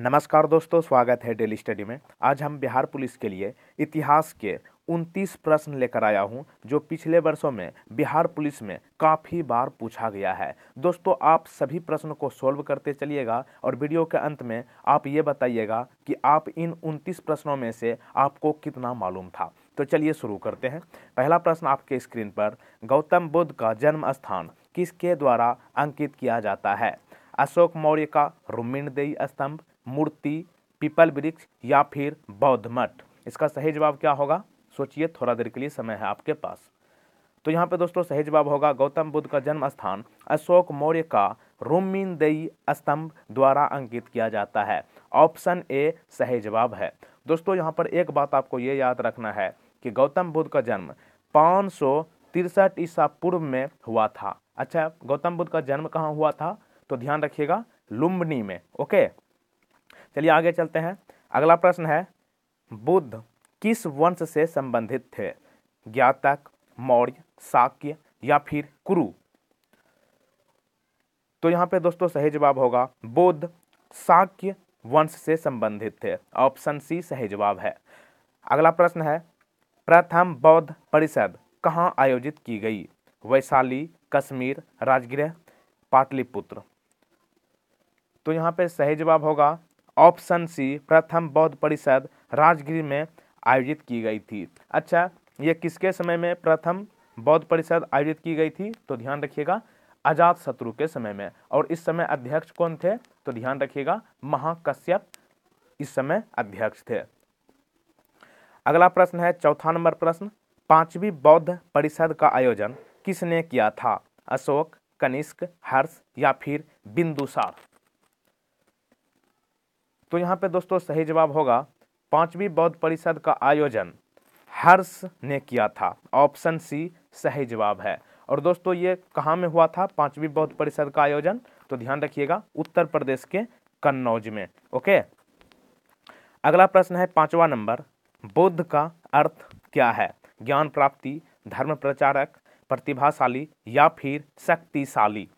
नमस्कार दोस्तों स्वागत है डेली स्टडी में आज हम बिहार पुलिस के लिए इतिहास के 29 प्रश्न लेकर आया हूं जो पिछले वर्षों में बिहार पुलिस में काफ़ी बार पूछा गया है दोस्तों आप सभी प्रश्न को सॉल्व करते चलिएगा और वीडियो के अंत में आप ये बताइएगा कि आप इन 29 प्रश्नों में से आपको कितना मालूम था तो चलिए शुरू करते हैं पहला प्रश्न आपके स्क्रीन पर गौतम बुद्ध का जन्म स्थान किसके द्वारा अंकित किया जाता है अशोक मौर्य का रुमिणदेई स्तंभ मूर्ति पीपल वृक्ष या फिर बौद्ध मठ इसका सही जवाब क्या होगा सोचिए थोड़ा देर के लिए समय है आपके पास तो यहाँ पे दोस्तों सही जवाब होगा गौतम बुद्ध का जन्म स्थान अशोक मौर्य का रोमिनदई स्तंभ द्वारा अंकित किया जाता है ऑप्शन ए सही जवाब है दोस्तों यहाँ पर एक बात आपको ये याद रखना है कि गौतम बुद्ध का जन्म पाँच सौ तिरसठ ईसा पूर्व में हुआ था अच्छा गौतम बुद्ध का जन्म कहाँ हुआ था तो ध्यान रखिएगा लुम्बनी में ओके चलिए आगे चलते हैं अगला प्रश्न है बुद्ध किस वंश से संबंधित थे ज्ञातक मौर्य शाक्य या फिर कुरु तो यहाँ पे दोस्तों सही जवाब होगा बुद्ध शाक्य वंश से संबंधित थे ऑप्शन सी सही जवाब है अगला प्रश्न है प्रथम बौद्ध परिषद कहाँ आयोजित की गई वैशाली कश्मीर राजगृह पाटलिपुत्र तो यहाँ पे सही जवाब होगा ऑप्शन सी प्रथम बौद्ध परिषद राजगिरी में आयोजित की गई थी अच्छा ये किसके समय में प्रथम बौद्ध परिषद आयोजित की गई थी तो ध्यान रखिएगा अजात शत्रु के समय में और इस समय अध्यक्ष कौन थे तो ध्यान रखिएगा महाकश्यप इस समय अध्यक्ष थे अगला प्रश्न है चौथा नंबर प्रश्न पांचवी बौद्ध परिषद का आयोजन किसने किया था अशोक कनिष्क हर्ष या फिर बिंदुसार तो यहाँ पे दोस्तों सही जवाब होगा पांचवी बौद्ध परिषद का आयोजन हर्ष ने किया था ऑप्शन सी सही जवाब है और दोस्तों ये कहाँ में हुआ था पांचवी बौद्ध परिषद का आयोजन तो ध्यान रखिएगा उत्तर प्रदेश के कन्नौज में ओके अगला प्रश्न है पांचवा नंबर बुद्ध का अर्थ क्या है ज्ञान प्राप्ति धर्म प्रचारक प्रतिभाशाली या फिर शक्तिशाली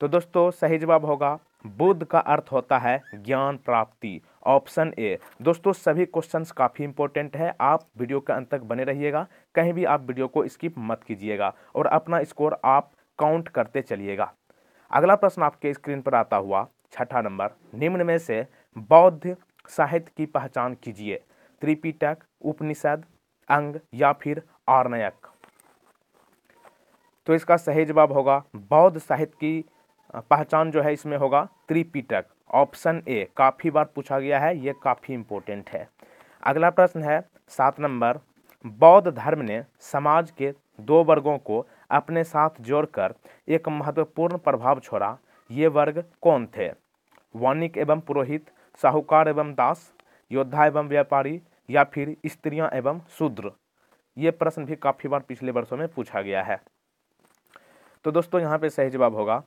तो दोस्तों सही जवाब होगा बुद्ध का अर्थ होता है ज्ञान प्राप्ति ऑप्शन ए दोस्तों सभी क्वेश्चंस काफ़ी इंपॉर्टेंट है आप वीडियो के अंत तक बने रहिएगा कहीं भी आप वीडियो को स्किप मत कीजिएगा और अपना स्कोर आप काउंट करते चलिएगा अगला प्रश्न आपके स्क्रीन पर आता हुआ छठा नंबर निम्न में से बौद्ध साहित्य की पहचान कीजिए त्रिपिटक उपनिषद अंग या फिर आर्नयक तो इसका सही जवाब होगा बौद्ध साहित्य की पहचान जो है इसमें होगा त्रिपिटक ऑप्शन ए काफ़ी बार पूछा गया है ये काफ़ी इम्पोर्टेंट है अगला प्रश्न है सात नंबर बौद्ध धर्म ने समाज के दो वर्गों को अपने साथ जोड़कर एक महत्वपूर्ण प्रभाव छोड़ा ये वर्ग कौन थे वणिक एवं पुरोहित साहूकार एवं दास योद्धा एवं व्यापारी या फिर स्त्रियां एवं शूद्र ये प्रश्न भी काफ़ी बार पिछले वर्षों में पूछा गया है तो दोस्तों यहाँ पे सही जवाब होगा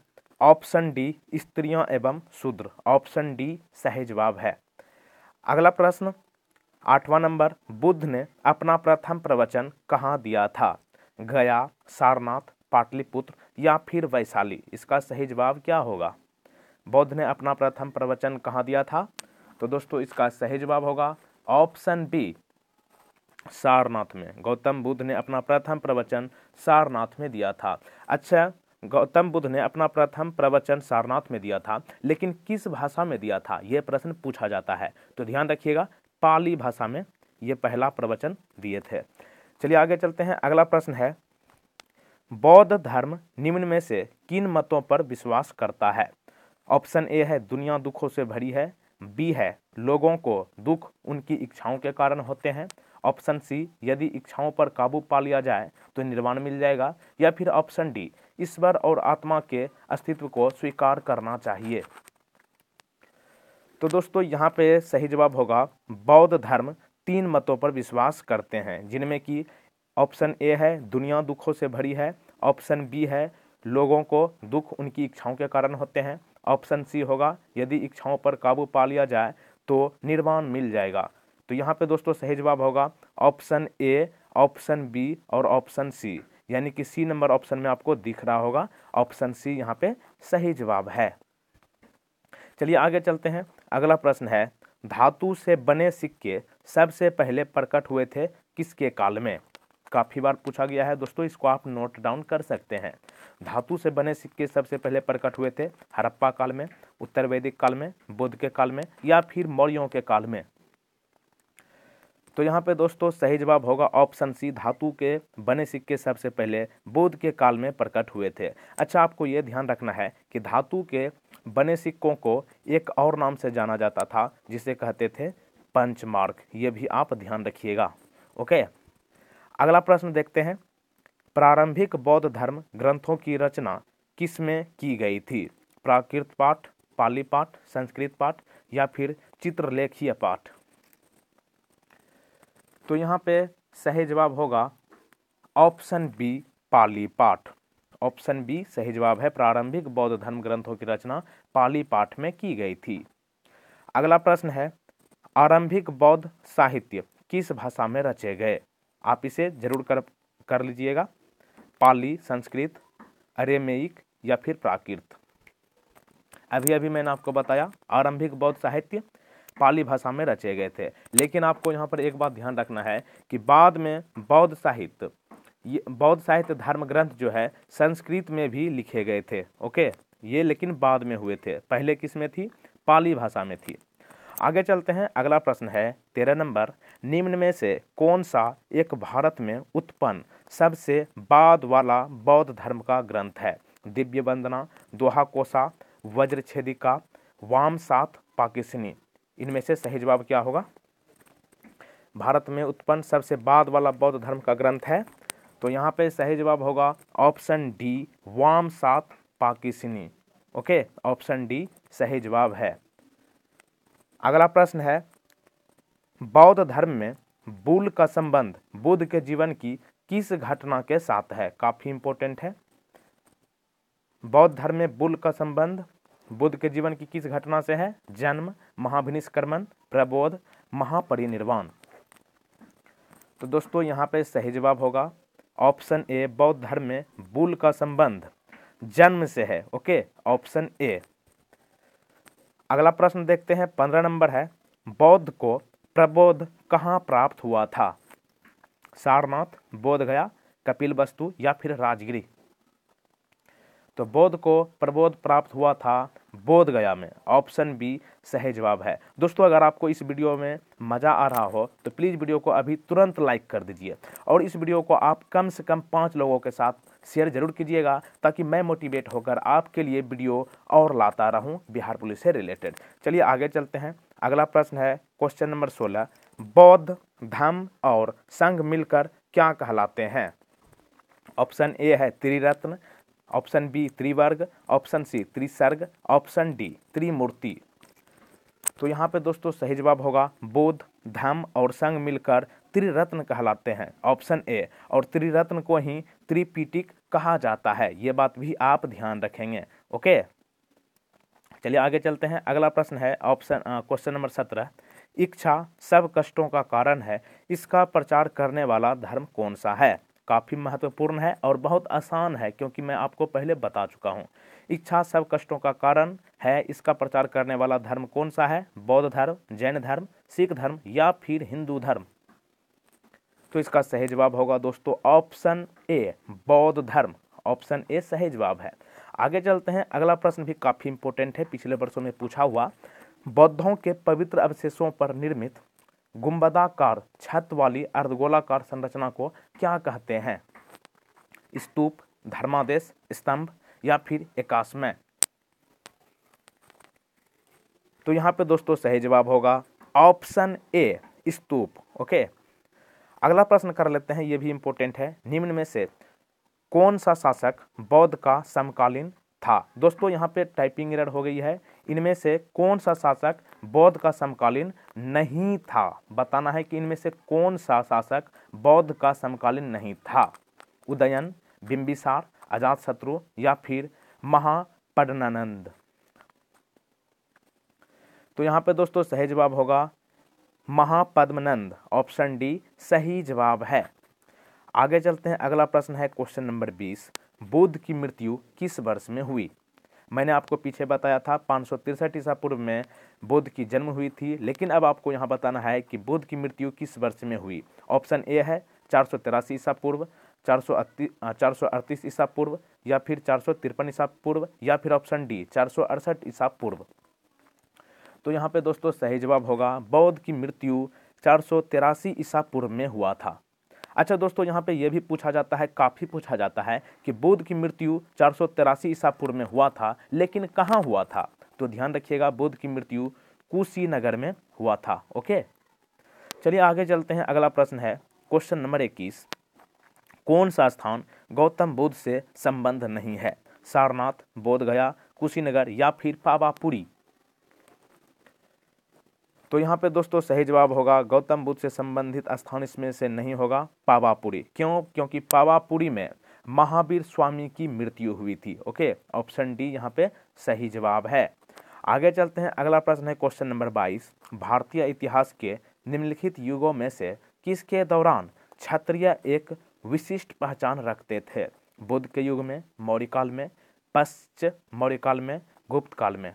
ऑप्शन डी स्त्रियों एवं शूद्र ऑप्शन डी सही जवाब है अगला प्रश्न आठवां नंबर बुद्ध ने अपना प्रथम प्रवचन कहाँ दिया था गया सारनाथ पाटलिपुत्र या फिर वैशाली इसका सही जवाब क्या होगा बुद्ध ने अपना प्रथम प्रवचन कहाँ दिया था तो दोस्तों इसका सही जवाब होगा ऑप्शन बी सारनाथ में गौतम बुद्ध ने अपना प्रथम प्रवचन सारनाथ में दिया था अच्छा गौतम बुद्ध ने अपना प्रथम प्रवचन सारनाथ में दिया था लेकिन किस भाषा में दिया था यह प्रश्न पूछा जाता है तो ध्यान रखिएगा पाली भाषा में ये पहला प्रवचन दिए थे चलिए आगे चलते हैं अगला प्रश्न है बौद्ध धर्म निम्न में से किन मतों पर विश्वास करता है ऑप्शन ए है दुनिया दुखों से भरी है बी है लोगों को दुख उनकी इच्छाओं के कारण होते हैं ऑप्शन सी यदि इच्छाओं पर काबू पा लिया जाए तो निर्वाण मिल जाएगा या फिर ऑप्शन डी ईश्वर और आत्मा के अस्तित्व को स्वीकार करना चाहिए तो दोस्तों यहाँ पे सही जवाब होगा बौद्ध धर्म तीन मतों पर विश्वास करते हैं जिनमें कि ऑप्शन ए है दुनिया दुखों से भरी है ऑप्शन बी है लोगों को दुख उनकी इच्छाओं के कारण होते हैं ऑप्शन सी होगा यदि इच्छाओं पर काबू पा लिया जाए तो निर्वाण मिल जाएगा तो यहाँ पे दोस्तों सही जवाब होगा ऑप्शन ए ऑप्शन बी और ऑप्शन सी यानी कि सी नंबर ऑप्शन में आपको दिख रहा होगा ऑप्शन सी यहाँ पे सही जवाब है चलिए आगे चलते हैं अगला प्रश्न है धातु से बने सिक्के सबसे पहले प्रकट हुए थे किसके काल में काफ़ी बार पूछा गया है दोस्तों इसको आप नोट डाउन कर सकते हैं धातु से बने सिक्के सबसे पहले प्रकट हुए थे हड़प्पा काल में उत्तर वैदिक काल में बुद्ध के काल में या फिर मौर्यों के काल में तो यहाँ पे दोस्तों सही जवाब होगा ऑप्शन सी धातु के बने सिक्के सबसे पहले बौद्ध के काल में प्रकट हुए थे अच्छा आपको ये ध्यान रखना है कि धातु के बने सिक्कों को एक और नाम से जाना जाता था जिसे कहते थे पंचमार्क ये भी आप ध्यान रखिएगा ओके अगला प्रश्न देखते हैं प्रारंभिक बौद्ध धर्म ग्रंथों की रचना किस में की गई थी प्राकृत पाठ पाली पाठ संस्कृत पाठ या फिर चित्रलेखीय पाठ तो यहाँ पे सही जवाब होगा ऑप्शन बी पाली पाठ ऑप्शन बी सही जवाब है प्रारंभिक बौद्ध धर्म ग्रंथों की रचना पाली पाठ में की गई थी अगला प्रश्न है आरंभिक बौद्ध साहित्य किस भाषा में रचे गए आप इसे जरूर कर कर लीजिएगा पाली संस्कृत अरेमेयिक या फिर प्राकृत अभी अभी मैंने आपको बताया आरंभिक बौद्ध साहित्य पाली भाषा में रचे गए थे लेकिन आपको यहाँ पर एक बात ध्यान रखना है कि बाद में बौद्ध साहित्य ये बौद्ध साहित्य धर्म ग्रंथ जो है संस्कृत में भी लिखे गए थे ओके ये लेकिन बाद में हुए थे पहले किस में थी पाली भाषा में थी आगे चलते हैं अगला प्रश्न है तेरह नंबर निम्न में से कौन सा एक भारत में उत्पन्न सबसे बाद वाला बौद्ध धर्म का ग्रंथ है दिव्य वंदना दोहा कोसा छेदिका वाम सात पाकिस्नी इनमें से सही जवाब क्या होगा भारत में उत्पन्न सबसे बाद वाला बौद्ध धर्म का ग्रंथ है तो यहाँ पे सही जवाब होगा ऑप्शन डी वाम सात पाकिसिनी ओके ऑप्शन डी सही जवाब है अगला प्रश्न है बौद्ध धर्म में बुल का संबंध बुद्ध के जीवन की किस घटना के साथ है काफ़ी इंपॉर्टेंट है बौद्ध धर्म में बुल का संबंध बुद्ध के जीवन की किस घटना से है जन्म महाभिनिष्क्रमण प्रबोध महापरिनिर्वाण तो दोस्तों यहाँ पे सही जवाब होगा ऑप्शन ए बौद्ध धर्म में बुल का संबंध जन्म से है ओके ऑप्शन ए अगला प्रश्न देखते हैं पंद्रह नंबर है बौद्ध को प्रबोध कहाँ प्राप्त हुआ था सारनाथ बोध गया कपिल वस्तु या फिर राजगिरी तो बौद्ध को प्रबोध प्राप्त हुआ था बोध गया में ऑप्शन बी सही जवाब है दोस्तों अगर आपको इस वीडियो में मज़ा आ रहा हो तो प्लीज़ वीडियो को अभी तुरंत लाइक कर दीजिए और इस वीडियो को आप कम से कम पाँच लोगों के साथ शेयर जरूर कीजिएगा ताकि मैं मोटिवेट होकर आपके लिए वीडियो और लाता रहूं बिहार पुलिस से रिलेटेड चलिए आगे चलते हैं अगला प्रश्न है क्वेश्चन नंबर सोलह बौद्ध धम और संघ मिलकर क्या कहलाते हैं ऑप्शन ए है त्रिरत्न ऑप्शन बी त्रिवर्ग ऑप्शन सी त्रिसर्ग ऑप्शन डी त्रिमूर्ति तो यहाँ पे दोस्तों सही जवाब होगा बोध धम और संग मिलकर त्रिरत्न कहलाते हैं ऑप्शन ए और त्रिरत्न को ही त्रिपीटिक कहा जाता है ये बात भी आप ध्यान रखेंगे ओके चलिए आगे चलते हैं अगला प्रश्न है ऑप्शन क्वेश्चन नंबर सत्रह इच्छा सब कष्टों का कारण है इसका प्रचार करने वाला धर्म कौन सा है काफ़ी महत्वपूर्ण है और बहुत आसान है क्योंकि मैं आपको पहले बता चुका हूँ इच्छा सब कष्टों का कारण है इसका प्रचार करने वाला धर्म कौन सा है बौद्ध धर्म जैन धर्म सिख धर्म या फिर हिंदू धर्म तो इसका सही जवाब होगा दोस्तों ऑप्शन ए बौद्ध धर्म ऑप्शन ए सही जवाब है आगे चलते हैं अगला प्रश्न भी काफ़ी इंपॉर्टेंट है पिछले वर्षों में पूछा हुआ बौद्धों के पवित्र अवशेषों पर निर्मित गुंबदाकार छत वाली अर्धगोलाकार संरचना को क्या कहते हैं स्तूप धर्मादेश स्तंभ या फिर एकाश्मय तो यहाँ पे दोस्तों सही जवाब होगा ऑप्शन ए स्तूप ओके अगला प्रश्न कर लेते हैं ये भी इम्पोर्टेंट है निम्न में से कौन सा शासक बौद्ध का समकालीन था दोस्तों यहाँ पे टाइपिंग एरर हो गई है इनमें से कौन सा शासक बौद्ध का समकालीन नहीं था बताना है कि इनमें से कौन सा शासक बौद्ध का समकालीन नहीं था उदयन बिंबिसार अजात शत्रु या फिर महापडनानंद तो यहाँ पे दोस्तों सही जवाब होगा महापद्मनंद ऑप्शन डी सही जवाब है आगे चलते हैं अगला प्रश्न है क्वेश्चन नंबर बीस बुद्ध की मृत्यु किस वर्ष में हुई मैंने आपको पीछे बताया था पाँच सौ तिरसठ ईसा पूर्व में बुद्ध की जन्म हुई थी लेकिन अब आपको यहाँ बताना है कि बुद्ध की मृत्यु किस वर्ष में हुई ऑप्शन ए है चार सौ तिरासी ईसा पूर्व चार सौ चार सौ अड़तीस ईसा पूर्व या फिर चार सौ तिरपन ईसा पूर्व या फिर ऑप्शन डी चार सौ अड़सठ ईसा पूर्व तो यहाँ पे दोस्तों सही जवाब होगा बौद्ध की मृत्यु चार सौ तिरासी ईसा पूर्व में हुआ था अच्छा दोस्तों यहाँ पे ये भी पूछा जाता है काफ़ी पूछा जाता है कि बुद्ध की मृत्यु चार सौ तिरासी ईसा पूर्व में हुआ था लेकिन कहाँ हुआ था तो ध्यान रखिएगा बुद्ध की मृत्यु कुशीनगर में हुआ था ओके चलिए आगे चलते हैं अगला प्रश्न है क्वेश्चन नंबर इक्कीस कौन सा स्थान गौतम बुद्ध से संबंध नहीं है सारनाथ बोधगया कुशीनगर या फिर पावापुरी तो यहाँ पे दोस्तों सही जवाब होगा गौतम बुद्ध से संबंधित स्थान इसमें से नहीं होगा पावापुरी क्यों क्योंकि पावापुरी में महावीर स्वामी की मृत्यु हुई थी ओके ऑप्शन डी यहाँ पे सही जवाब है आगे चलते हैं अगला प्रश्न है क्वेश्चन नंबर बाईस भारतीय इतिहास के निम्नलिखित युगों में से किसके दौरान क्षत्रिय एक विशिष्ट पहचान रखते थे बुद्ध के युग में मौर्य काल में पश्च मौर्य काल में गुप्त काल में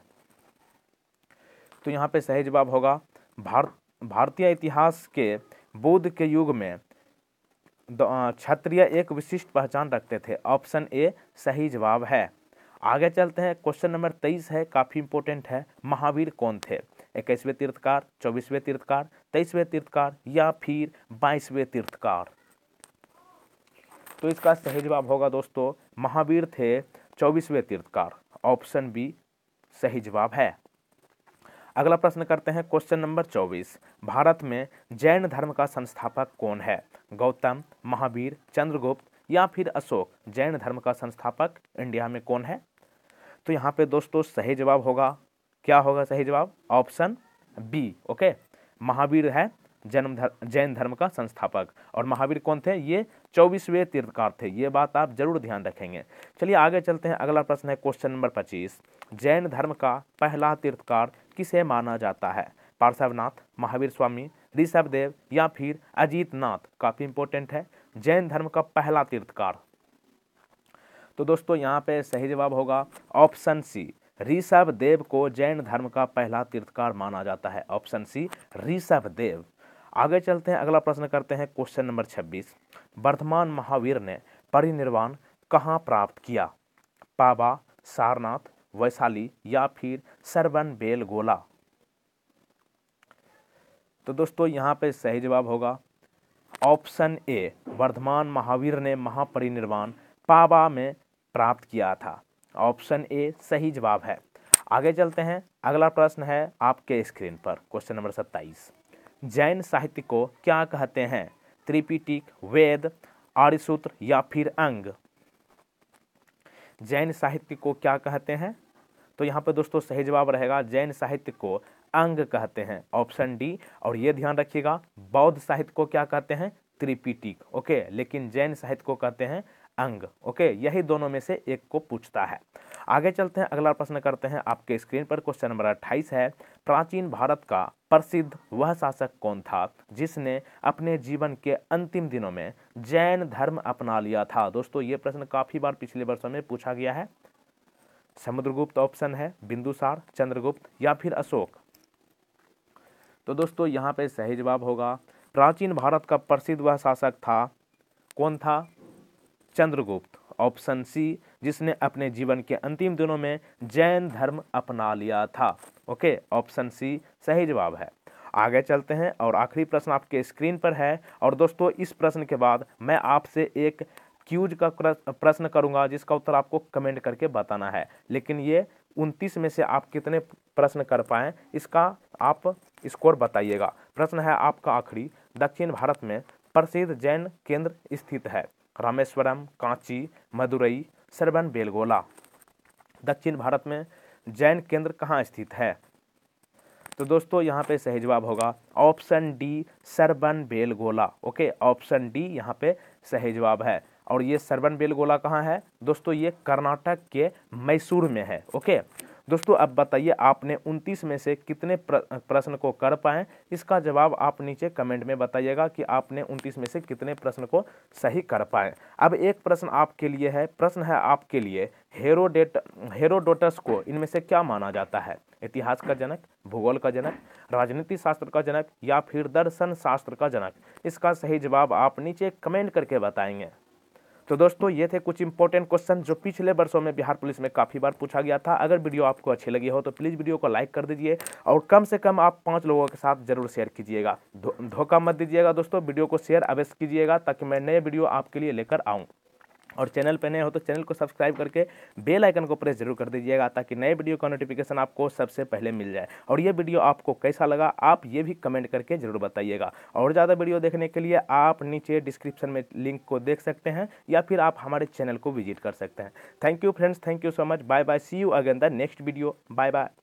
तो यहाँ पे सही जवाब होगा भारत भारतीय इतिहास के बुद्ध के युग में क्षत्रिय एक विशिष्ट पहचान रखते थे ऑप्शन ए सही जवाब है आगे चलते हैं क्वेश्चन नंबर तेईस है काफ़ी इंपॉर्टेंट है महावीर कौन थे इक्कीसवें तीर्थकार चौबीसवें तीर्थकार तेईसवें तीर्थकार या फिर बाईसवें तीर्थकार तो इसका सही जवाब होगा दोस्तों महावीर थे चौबीसवें तीर्थकार ऑप्शन बी सही जवाब है अगला प्रश्न करते हैं क्वेश्चन नंबर चौबीस भारत में जैन धर्म का संस्थापक कौन है गौतम महावीर चंद्रगुप्त या फिर अशोक जैन धर्म का संस्थापक इंडिया में कौन है तो यहाँ पे दोस्तों सही जवाब होगा क्या होगा सही जवाब ऑप्शन बी ओके महावीर है जन्म जैन धर्म का संस्थापक और महावीर कौन थे ये चौबीसवें तीर्थकार थे ये बात आप जरूर ध्यान रखेंगे चलिए आगे चलते हैं अगला प्रश्न है क्वेश्चन नंबर पच्चीस जैन धर्म का पहला तीर्थकार किसे माना जाता है पार्श्वनाथ महावीर स्वामी ऋषभदेव या फिर अजीत नाथ काफ़ी इंपॉर्टेंट है जैन धर्म का पहला तीर्थकार तो दोस्तों यहाँ पे सही जवाब होगा ऑप्शन सी ऋषभ देव को जैन धर्म का पहला तीर्थकार माना जाता है ऑप्शन सी ऋषभ देव आगे चलते हैं अगला प्रश्न करते हैं क्वेश्चन नंबर 26 वर्धमान महावीर ने परिनिर्वाण कहाँ प्राप्त किया बाबा सारनाथ वैशाली या फिर सरबन बेलगोला तो दोस्तों यहाँ पे सही जवाब होगा ऑप्शन ए वर्धमान महावीर ने महापरिनिर्वाण पावा में प्राप्त किया था ऑप्शन ए सही जवाब है आगे चलते हैं अगला प्रश्न है आपके स्क्रीन पर क्वेश्चन नंबर सत्ताईस जैन साहित्य को क्या कहते हैं त्रिपिटिक वेद आर्यसूत्र या फिर अंग जैन साहित्य को क्या कहते हैं तो यहाँ पर दोस्तों सही जवाब रहेगा जैन साहित्य को अंग कहते हैं ऑप्शन डी और ये ध्यान रखिएगा बौद्ध साहित्य को क्या कहते हैं त्रिपिटिक ओके लेकिन जैन साहित्य को कहते हैं अंग ओके यही दोनों में से एक को पूछता है आगे चलते हैं अगला प्रश्न करते हैं आपके स्क्रीन पर क्वेश्चन नंबर अट्ठाईस है प्राचीन भारत का प्रसिद्ध वह शासक कौन था जिसने अपने जीवन के अंतिम दिनों में जैन धर्म अपना लिया था दोस्तों ये प्रश्न काफ़ी बार पिछले वर्षों में पूछा गया है समुद्रगुप्त ऑप्शन है बिंदुसार चंद्रगुप्त या फिर अशोक तो दोस्तों यहाँ पे सही जवाब होगा प्राचीन भारत का प्रसिद्ध वह शासक था कौन था चंद्रगुप्त ऑप्शन सी जिसने अपने जीवन के अंतिम दिनों में जैन धर्म अपना लिया था ओके ऑप्शन सी सही जवाब है आगे चलते हैं और आखिरी प्रश्न आपके स्क्रीन पर है और दोस्तों इस प्रश्न के बाद मैं आपसे एक क्यूज का प्रश्न करूंगा जिसका उत्तर आपको कमेंट करके बताना है लेकिन ये उनतीस में से आप कितने प्रश्न कर पाए इसका आप स्कोर बताइएगा प्रश्न है आपका आखिरी दक्षिण भारत में प्रसिद्ध जैन केंद्र स्थित है रामेश्वरम कांची मदुरई सरवन बेलगोला दक्षिण भारत में जैन केंद्र कहाँ स्थित है तो दोस्तों यहाँ पे सही जवाब होगा option D Shravanabelagola okay option D यहाँ पे सही जवाब है और ये सरवन बेल गोला कहाँ है दोस्तों ये कर्नाटक के मैसूर में है ओके दोस्तों अब बताइए आपने 29 में से कितने प्रश्न को कर पाए इसका जवाब आप नीचे कमेंट में बताइएगा कि आपने 29 में से कितने प्रश्न को सही कर पाए अब एक प्रश्न आपके लिए है प्रश्न है आपके लिए हेरोडेट हेरोडोटस को इनमें से क्या माना जाता है इतिहास का जनक भूगोल का जनक राजनीति शास्त्र का जनक या फिर दर्शन शास्त्र का जनक इसका सही जवाब आप नीचे कमेंट करके बताएंगे तो दोस्तों ये थे कुछ इंपॉर्टेंट क्वेश्चन जो पिछले वर्षों में बिहार पुलिस में काफ़ी बार पूछा गया था अगर वीडियो आपको अच्छी लगी हो तो प्लीज़ वीडियो को लाइक कर दीजिए और कम से कम आप पाँच लोगों के साथ जरूर शेयर कीजिएगा धोखा मत दीजिएगा दोस्तों वीडियो को शेयर अवश्य कीजिएगा ताकि मैं नए वीडियो आपके लिए लेकर आऊँ और चैनल पर नए हो तो चैनल को सब्सक्राइब करके बेल आइकन को प्रेस जरूर कर दीजिएगा ताकि नए वीडियो का नोटिफिकेशन आपको सबसे पहले मिल जाए और ये वीडियो आपको कैसा लगा आप ये भी कमेंट करके ज़रूर बताइएगा और ज़्यादा वीडियो देखने के लिए आप नीचे डिस्क्रिप्शन में लिंक को देख सकते हैं या फिर आप हमारे चैनल को विजिट कर सकते हैं thank you friends thank you so much bye bye see you again the next video bye bye